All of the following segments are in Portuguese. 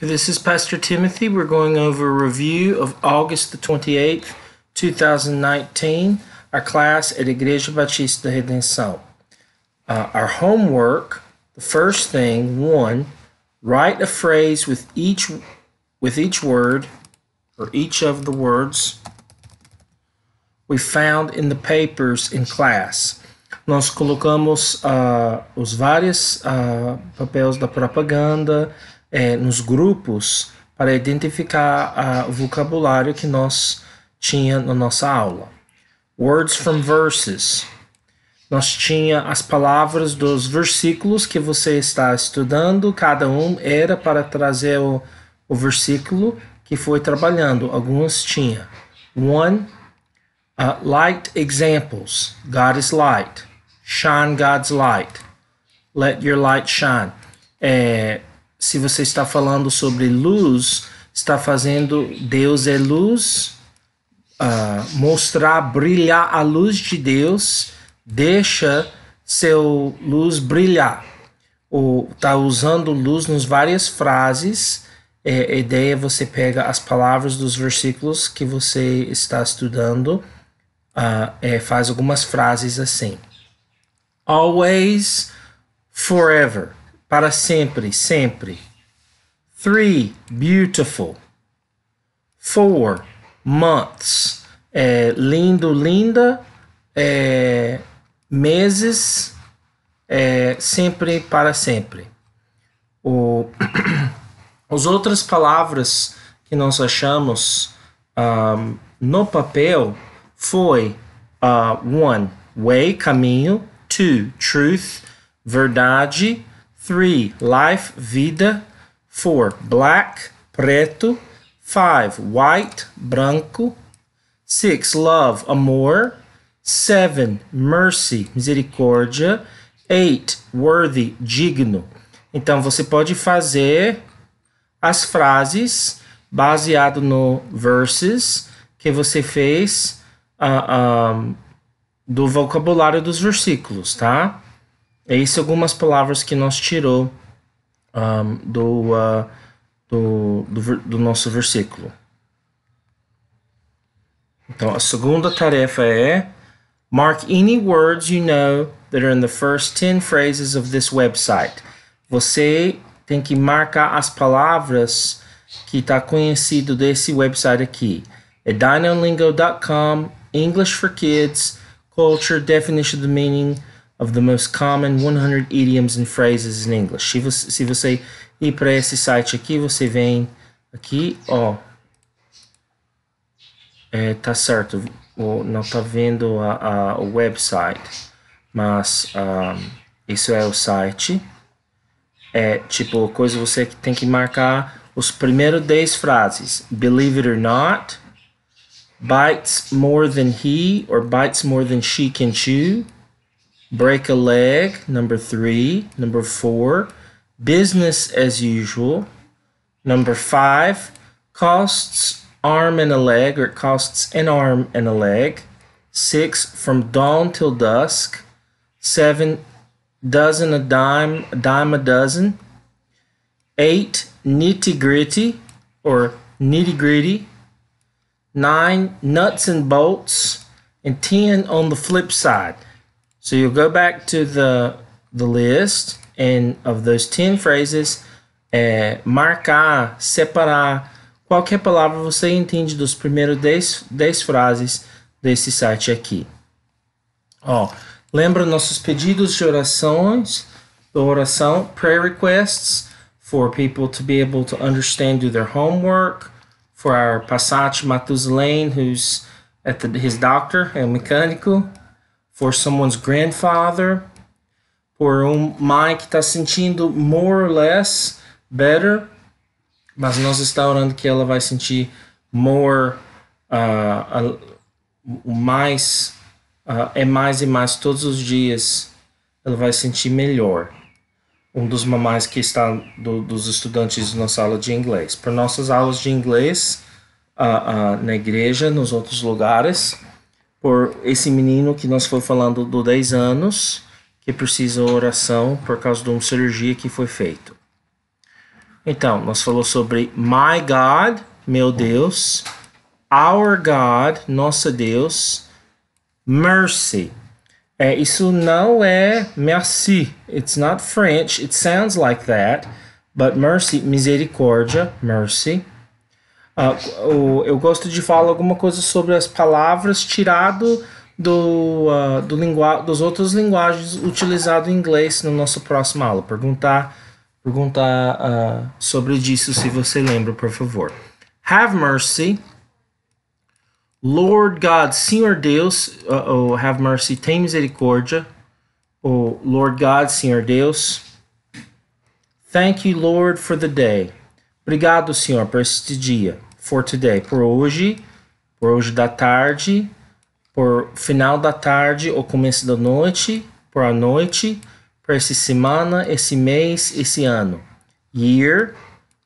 This is Pastor Timothy. We're going over a review of August the 28th, 2019, our class at Igreja Batista Redenção. Uh, our homework, the first thing, one, write a phrase with each with each word or each of the words we found in the papers in class. Nós colocamos uh, os vários uh, papéis da propaganda, é, nos grupos para identificar ah, o vocabulário que nós tinha na nossa aula. Words from verses. Nós tinha as palavras dos versículos que você está estudando, cada um era para trazer o, o versículo que foi trabalhando. Algumas tinha. One, uh, light examples. God is light. Shine God's light. Let your light shine. É, se você está falando sobre luz, está fazendo Deus é luz, uh, mostrar, brilhar a luz de Deus, deixa seu luz brilhar. Ou está usando luz nos várias frases. É, a ideia é você pega as palavras dos versículos que você está estudando, uh, é, faz algumas frases assim. Always, forever para sempre, sempre. Three, beautiful. Four, months. É, lindo, linda. É, meses. É, sempre, para sempre. O As outras palavras que nós achamos um, no papel foi uh, one, way, caminho, two, truth, verdade, Three, life, vida. Four, black, preto. Five, white, branco. Six, love, amor. Seven, mercy, misericórdia. Eight, worthy, digno. Então você pode fazer as frases baseado no verses que você fez uh, ah, um, ah, do vocabulário dos versículos, tá? É isso algumas palavras que nós tirou um, do, uh, do, do, do nosso versículo. Então, a segunda tarefa é mark any words you know that are in the first 10 phrases of this website. Você tem que marcar as palavras que está conhecido desse website aqui. É dinolingo.com, English for Kids, Culture, Definition of Meaning, of the most common 100 idioms and phrases in English. Se você, se você ir para esse site aqui, você vem aqui, ó. É, tá certo, não tá vendo a, a, o website, mas um, isso é o site. É tipo, coisa você que tem que marcar os primeiros 10 frases. Believe it or not, bites more than he or bites more than she can chew. break a leg, number three. Number four, business as usual. Number five, costs arm and a leg, or it costs an arm and a leg. Six, from dawn till dusk. Seven, dozen a dime, a dime a dozen. Eight, nitty gritty, or nitty gritty. Nine, nuts and bolts. And ten, on the flip side. So you'll go back to the, the list and of those 10 phrases, é, eh, marcar, separar, qualquer palavra você entende dos primeiros 10, 10 frases desse site aqui. Ó, lembra nossos pedidos de orações, oração, prayer requests, for people to be able to understand, do their homework, for our Matus Lane who's at the, his doctor, é um mecânico, for someone's grandfather, por um mãe que está sentindo more or less better, mas nós está orando que ela vai sentir more, uh, uh, mais, uh, é mais e mais todos os dias, ela vai sentir melhor. Um dos mamais que está do, dos estudantes da nossa aula de inglês. Para nossas aulas de inglês ah, na igreja, nos outros lugares, por esse menino que nós foi falando do 10 anos, que precisa oração por causa de uma cirurgia que foi feita. Então, nós falou sobre My God, meu Deus, Our God, nossa Deus, Mercy. É, isso não é merci. It's not French. It sounds like that. But mercy, misericórdia, mercy. Ah, eu, eu gosto de falar alguma coisa sobre as palavras tirado do, uh, do lingua dos outros linguagens utilizado em inglês no nosso próximo aula. Perguntar, perguntar uh, sobre disso se você lembra, por favor. Have mercy. Lord God, Senhor Deus, uh, oh, have mercy, tem misericórdia. Oh, Lord God, Senhor Deus. Thank you, Lord, for the day. Obrigado, Senhor, por este dia for today, por hoje, por hoje da tarde, por final da tarde ou começo da noite, por a noite, por essa semana, esse mês, esse ano. Year,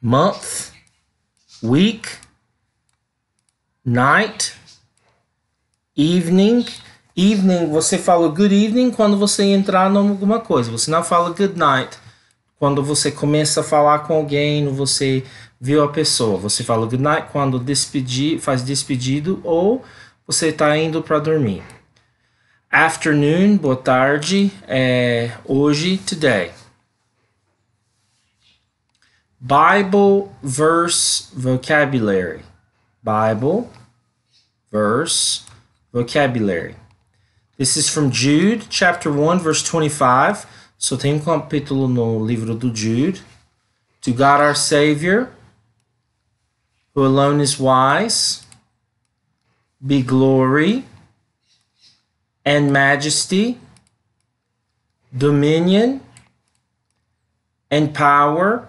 month, week, night, evening. Evening, você fala good evening quando você entrar em alguma coisa. Você não fala good night. Quando você começa a falar com alguém, você viu a pessoa. Você fala good night quando despedir, faz despedido ou você está indo para dormir. Afternoon, boa tarde, é, hoje, today. Bible verse vocabulary. Bible verse vocabulary. This is from Jude, chapter 1, verse 25. So tem um capítulo no livro do Jude. To God our Savior, who alone is wise, be glory and majesty, dominion and power,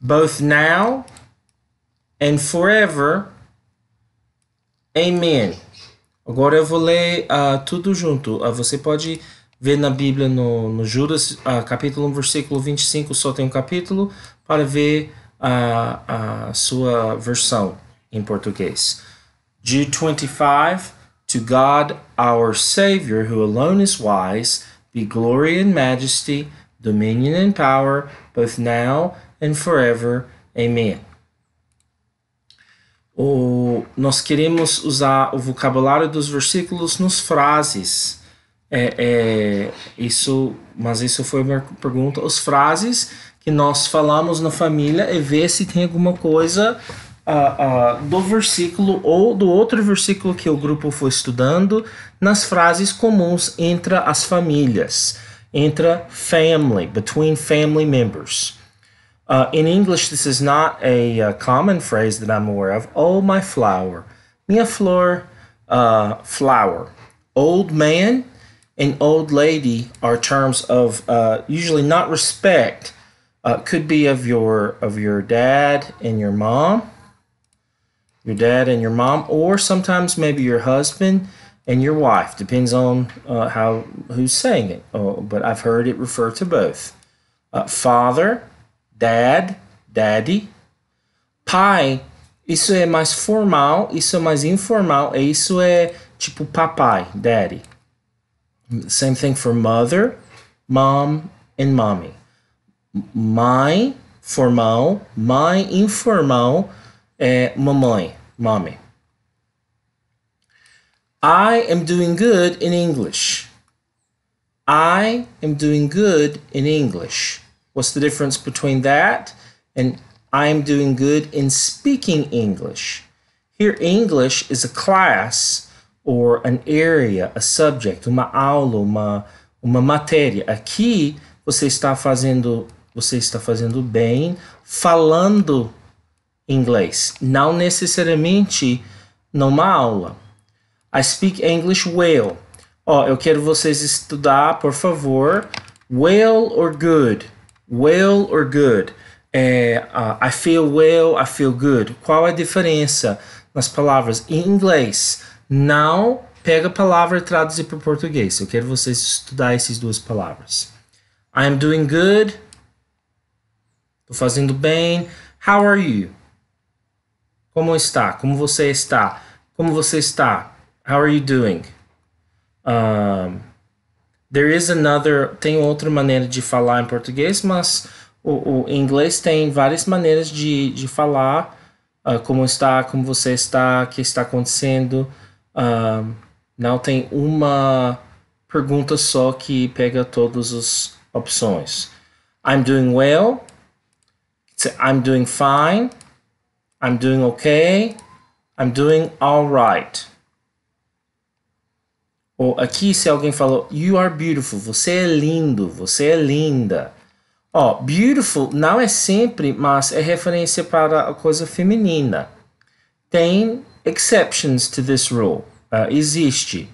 both now and forever. Amen. Agora eu vou ler uh, tudo junto. Uh, você pode ver na Bíblia, no, no Judas, uh, capítulo 1, versículo 25, só tem um capítulo, para ver a, a sua versão em português. G25 To God our Savior, who alone is wise, be glory and majesty, dominion and power, both now and forever. Amen. O, nós queremos usar o vocabulário dos versículos nos frases. É, é, isso, mas isso foi uma pergunta. Os frases nós falamos na família é ver se tem alguma coisa uh, uh, do versículo ou do outro versículo que o grupo foi estudando nas frases comuns entre as famílias, entre family, between family members. Uh, in English, this is not a, a, uh, common phrase that I'm aware of. Oh, my flower. Minha flor, uh, flower. Old man and old lady are terms of uh, usually not respect, Uh, could be of your of your dad and your mom, your dad and your mom, or sometimes maybe your husband and your wife. Depends on uh, how who's saying it. Oh, but I've heard it refer to both. Uh, father, dad, daddy. Pai, isso é mais formal, isso é mais informal, e isso é tipo papai, daddy. Same thing for mother, mom, and mommy. mãe formal, mãe informal é mamãe, mommy. I am doing good in English. I am doing good in English. What's the difference between that and I am doing good in speaking English? Here, English is a class or an area, a subject, uma aula, uma, uma matéria. Aqui, você está fazendo você está fazendo bem falando inglês, não necessariamente numa aula. I speak English well. oh, eu quero vocês estudar, por favor. Well or good? Well or good? É, uh, I feel well, I feel good. Qual a diferença nas palavras em inglês? Não pega a palavra e traduz para o português. Eu quero vocês estudar essas duas palavras. I am doing good. Tô fazendo bem. How are you? Como está? Como você está? Como você está? How are you doing? Um, there is another. Tem outra maneira de falar em português, mas o, o inglês tem várias maneiras de, de falar. Uh, como está, como você está, o que está acontecendo. Um, não tem uma pergunta só que pega todas as opções. I'm doing well. Say, I'm doing fine. I'm doing okay. I'm doing alright. Ou aqui, se alguém falou, you are beautiful, você é lindo, você é linda. Ó, oh, beautiful não é sempre, mas é referência para a coisa feminina. Tem exceptions to this rule. Uh, existe.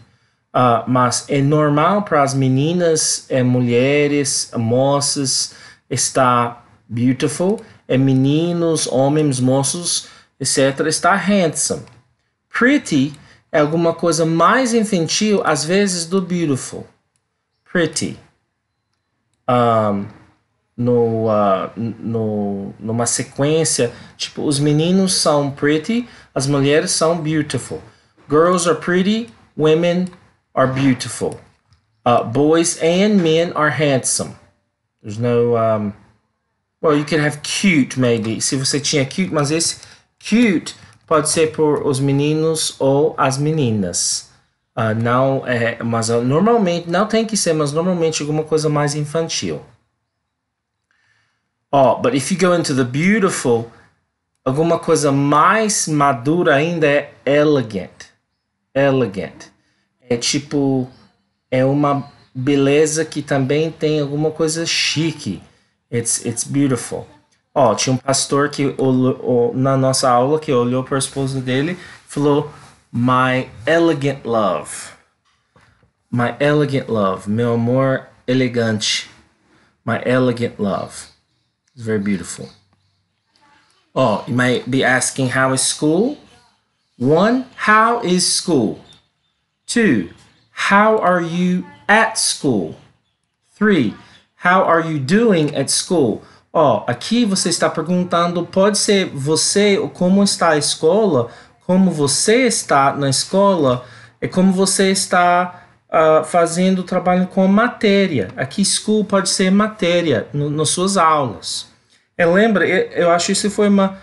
Uh, mas é normal para as meninas, é, mulheres, moças, estar Beautiful é meninos, homens, moços, etc. Está handsome. Pretty é alguma coisa mais infantil, às vezes, do beautiful. Pretty. Um, no, uh, no, numa sequência, tipo, os meninos são pretty, as mulheres são beautiful. Girls are pretty, women are beautiful. Uh, boys and men are handsome. There's no um, Well, you can have cute, maybe. Se você tinha cute, mas esse cute pode ser por os meninos ou as meninas. Uh, não é, mas uh, normalmente não tem que ser, mas normalmente alguma coisa mais infantil. Oh, but if you go into the beautiful, alguma coisa mais madura ainda é elegant. Elegant. É tipo é uma beleza que também tem alguma coisa chique. It's, it's beautiful. Ó, oh, tinha um pastor que olhou, na nossa aula que olhou para o esposo dele falou: My elegant love. My elegant love. Meu amor elegante. My elegant love. It's very beautiful. Oh, you might be asking, How is school? One, how is school? Two, how are you at school? Three, How are you doing at school? Ó, oh, aqui você está perguntando, pode ser você, como está a escola, como você está na escola, é como você está uh, fazendo o trabalho com a matéria. Aqui, school pode ser matéria no, nas suas aulas. É, lembra, é, eu acho isso foi uma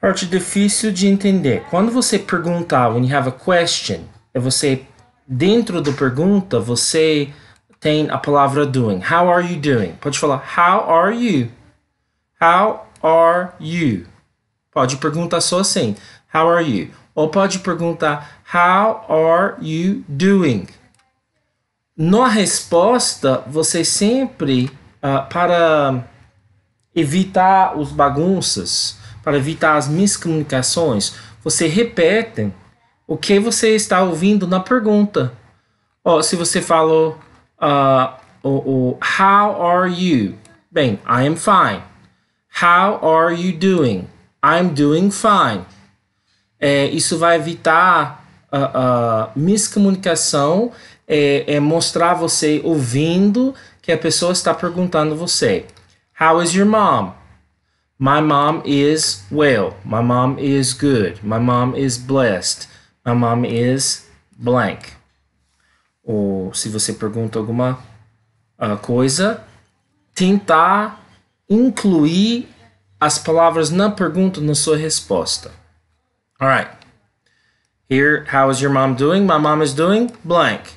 parte difícil de entender. Quando você perguntar, when you have a question, é você, dentro da pergunta, você tem a palavra doing. How are you doing? Pode falar how are you? How are you? Pode perguntar só assim. How are you? Ou pode perguntar how are you doing? Na resposta, você sempre uh, para evitar os bagunças, para evitar as miscomunicações, você repete o que você está ouvindo na pergunta. Ó, se você falou uh, o, o how are you? Bem, I am fine. How are you doing? I'm doing fine. É, isso vai evitar a uh, uh, miscomunicação, é, é mostrar você ouvindo que a pessoa está perguntando você. How is your mom? My mom is well. My mom is good. My mom is blessed. My mom is blank ou se você pergunta alguma uh, coisa, tentar incluir as palavras na pergunta na sua resposta. All right. Here, how is your mom doing? My mom is doing blank.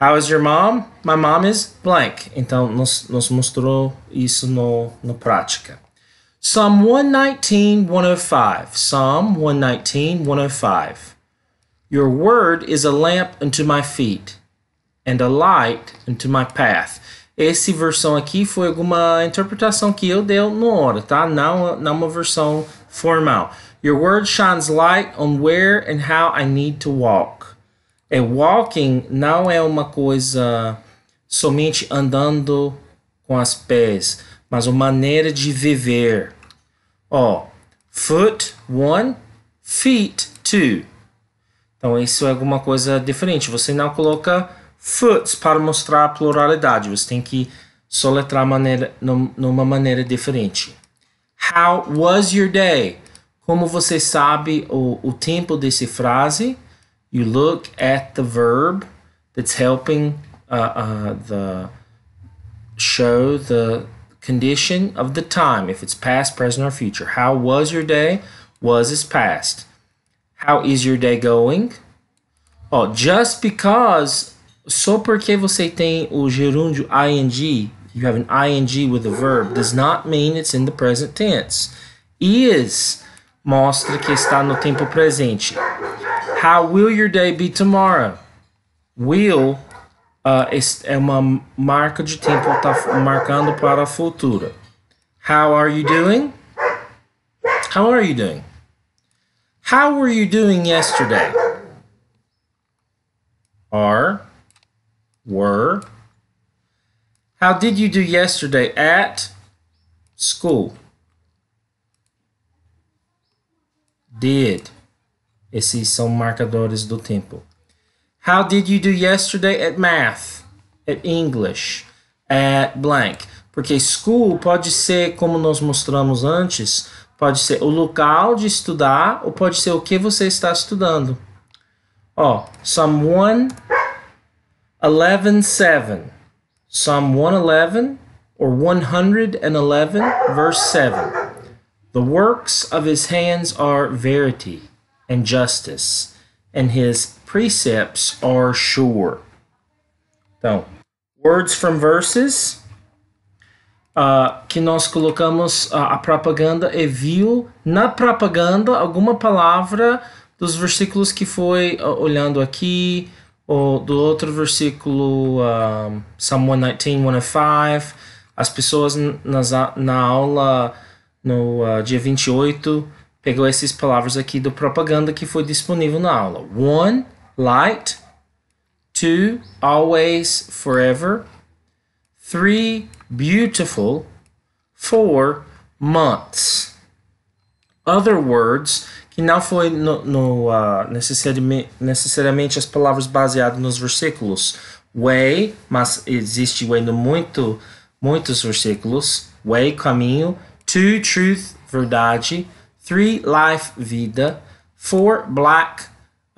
How is your mom? My mom is blank. Então, nos, nos mostrou isso no, no prática. Psalm 119, 105. Psalm 119, 105. Your word is a lamp unto my feet and a light unto my path. Essa versão aqui foi alguma interpretação que eu dei na hora, tá? Não, não uma versão formal. Your word shines light on where and how I need to walk. É walking não é uma coisa somente andando com as pés, mas uma maneira de viver. Ó, oh, foot one, feet two. Então isso é alguma coisa diferente. Você não coloca foods para mostrar a pluralidade. Você tem que soletrar maneira, numa maneira diferente. How was your day? Como você sabe o, o tempo desse frase, you look at the verb that's helping uh, uh, the show the condition of the time, if it's past, present, or future. How was your day? Was is past. How is your day going? Ó, just because, só porque você tem o gerúndio ing, you have an ing with a verb, does not mean it's in the present tense. Is mostra que está no tempo presente. How will your day be tomorrow? Will uh, é uma marca de tempo, está marcando para a futura. How are you doing? How are you doing? How were you doing yesterday? Are, were. How did you do yesterday at school? Did. Esses são marcadores do tempo. How did you do yesterday at math? At English? At blank. Porque school pode ser, como nós mostramos antes, Pode ser o local de estudar ou pode ser o que você está estudando. Ó, oh, someone 11:7. Psalm 111 or 111 verse 7. The works of his hands are verity and justice, and his precepts are sure. Então, words from verses uh, que nós colocamos a, a propaganda e viu na propaganda alguma palavra dos versículos que foi uh, olhando aqui, ou do outro versículo, um, Psalm 119, 105. As pessoas nas, na aula no uh, dia 28 pegou essas palavras aqui do propaganda que foi disponível na aula. One, light. Two, always, forever. Three, beautiful for months. Other words, que não foi no, no uh, ah, necessariamente, necessariamente as palavras baseadas nos versículos. Way, mas existe way no muito, muitos versículos. Way, caminho. Two, truth, verdade. Three, life, vida. Four, black,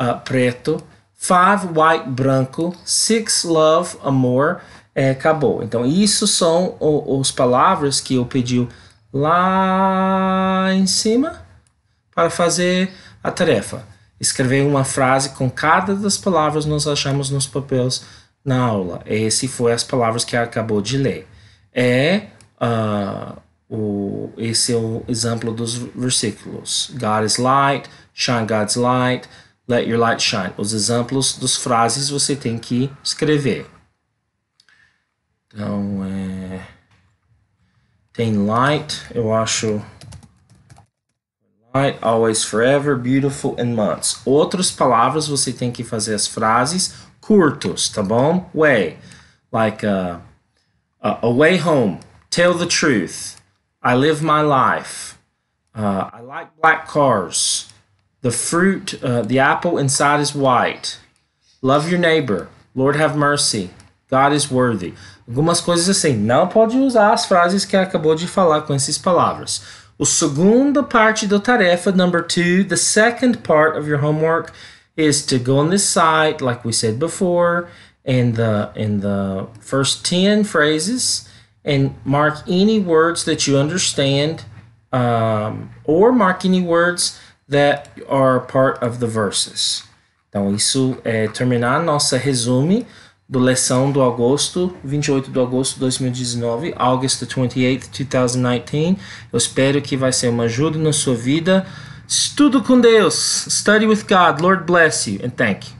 uh, preto. Five, white, branco. Six, love, amor é, acabou. Então, isso são as os palavras que eu pediu lá em cima para fazer a tarefa. Escrever uma frase com cada das palavras nós achamos nos papéis na aula. Esse foi as palavras que acabou de ler. É uh, o, esse é o exemplo dos versículos. God is light, shine God's light, let your light shine. Os exemplos das frases você tem que escrever. Então, é... tem Light, eu acho. Light, always, forever, beautiful and months. Outras palavras você tem que fazer as frases curtos, tá bom? Way. Like, uh, uh, a uh, away home. Tell the truth. I live my life. Uh, I like black cars. The fruit, uh, the apple inside is white. Love your neighbor. Lord have mercy. God is worthy. algumas coisas assim. Não pode usar as frases que acabou de falar com essas palavras. A segunda parte da tarefa, number two, the second part of your homework is to go on this site, like we said before, in the in the first ten phrases, and mark any words that you understand, um, or mark any words that are part of the verses. Então isso é terminar nossa resumo do Leção do Agosto, 28 de agosto de 2019, August 28, 2019. Eu espero que vai ser uma ajuda na sua vida. Estudo com Deus. Study with God. Lord bless you and thank you.